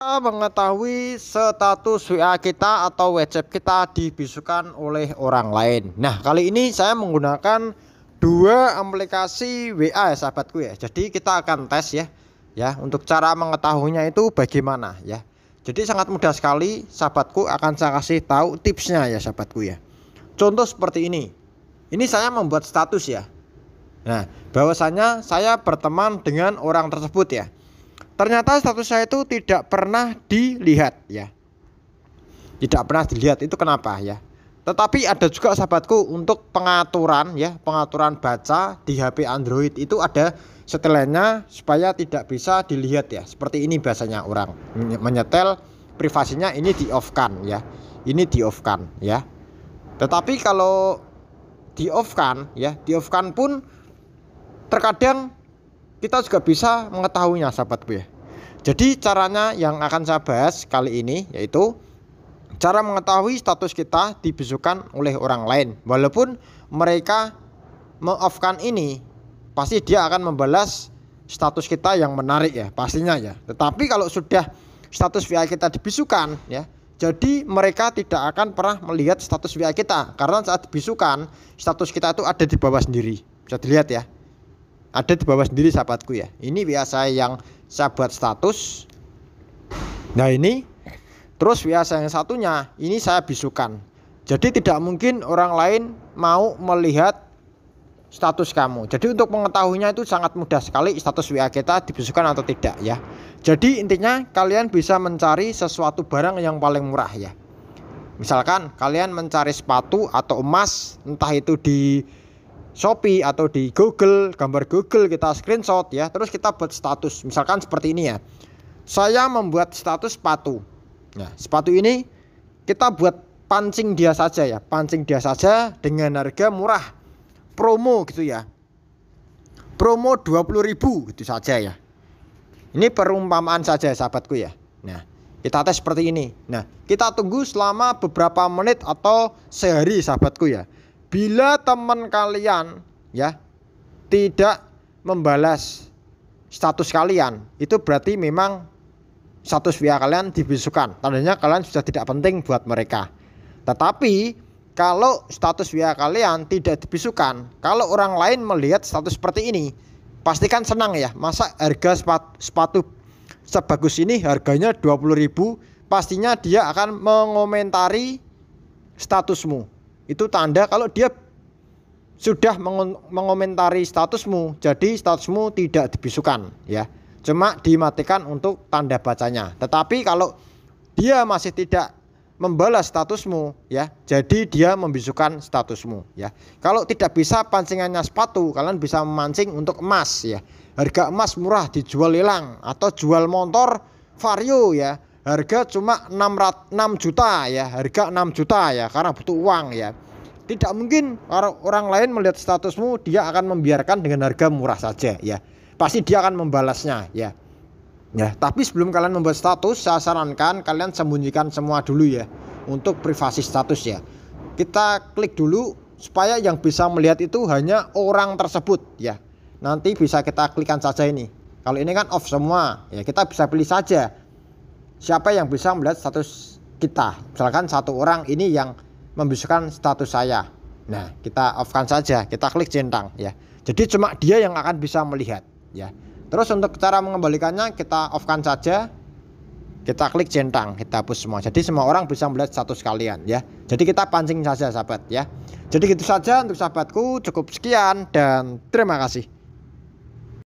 mengetahui status WA kita atau WhatsApp kita dibisukan oleh orang lain. Nah, kali ini saya menggunakan dua aplikasi WA ya sahabatku ya. Jadi kita akan tes ya. Ya, untuk cara mengetahuinya itu bagaimana ya. Jadi sangat mudah sekali sahabatku akan saya kasih tahu tipsnya ya sahabatku ya. Contoh seperti ini. Ini saya membuat status ya. Nah, bahwasanya saya berteman dengan orang tersebut ya. Ternyata status saya itu tidak pernah dilihat ya. Tidak pernah dilihat itu kenapa ya? Tetapi ada juga sahabatku untuk pengaturan ya, pengaturan baca di HP Android itu ada setelannya supaya tidak bisa dilihat ya. Seperti ini biasanya orang menyetel privasinya ini di off kan ya. Ini di off kan ya. Tetapi kalau di off kan ya, di off kan pun terkadang kita juga bisa mengetahuinya sahabatku ya Jadi caranya yang akan saya bahas kali ini yaitu cara mengetahui status kita dibesukan oleh orang lain. Walaupun mereka mengoffkan ini, pasti dia akan membalas status kita yang menarik ya, pastinya ya. Tetapi kalau sudah status VIA kita dibisukan ya, jadi mereka tidak akan pernah melihat status VIA kita karena saat dibisukan status kita itu ada di bawah sendiri. Bisa dilihat ya ada di bawah sendiri sahabatku ya ini biasa yang saya buat status nah ini terus biasa yang satunya ini saya bisukan jadi tidak mungkin orang lain mau melihat status kamu jadi untuk mengetahuinya itu sangat mudah sekali status WA kita dibisukan atau tidak ya jadi intinya kalian bisa mencari sesuatu barang yang paling murah ya misalkan kalian mencari sepatu atau emas entah itu di Shopee atau di Google, gambar Google kita screenshot ya, terus kita buat status. Misalkan seperti ini ya. Saya membuat status sepatu. Nah, sepatu ini kita buat pancing dia saja ya, pancing dia saja dengan harga murah. Promo gitu ya. Promo 20.000 gitu saja ya. Ini perumpamaan saja sahabatku ya. Nah, kita tes seperti ini. Nah, kita tunggu selama beberapa menit atau sehari sahabatku ya. Bila teman kalian ya tidak membalas status kalian, itu berarti memang status via kalian dibisukan. Tandanya kalian sudah tidak penting buat mereka. Tetapi kalau status via kalian tidak dibisukan, kalau orang lain melihat status seperti ini, pastikan senang ya. Masa harga sepatu, sepatu sebagus ini harganya 20.000, pastinya dia akan mengomentari statusmu. Itu tanda kalau dia sudah mengomentari statusmu. Jadi statusmu tidak dibisukan ya. Cuma dimatikan untuk tanda bacanya. Tetapi kalau dia masih tidak membalas statusmu ya. Jadi dia membisukan statusmu ya. Kalau tidak bisa pancingannya sepatu, kalian bisa memancing untuk emas ya. Harga emas murah dijual lelang atau jual motor vario ya harga cuma 6, 6 juta ya harga 6 juta ya karena butuh uang ya tidak mungkin orang lain melihat statusmu dia akan membiarkan dengan harga murah saja ya pasti dia akan membalasnya ya ya tapi sebelum kalian membuat status saya sarankan kalian sembunyikan semua dulu ya untuk privasi status ya kita klik dulu supaya yang bisa melihat itu hanya orang tersebut ya nanti bisa kita klikkan saja ini kalau ini kan off semua ya kita bisa pilih saja siapa yang bisa melihat status kita misalkan satu orang ini yang membisukan status saya nah kita offkan saja kita klik centang ya jadi cuma dia yang akan bisa melihat ya terus untuk cara mengembalikannya kita offkan saja kita klik centang kita hapus semua jadi semua orang bisa melihat status kalian ya jadi kita pancing saja sahabat ya jadi gitu saja untuk sahabatku cukup sekian dan terima kasih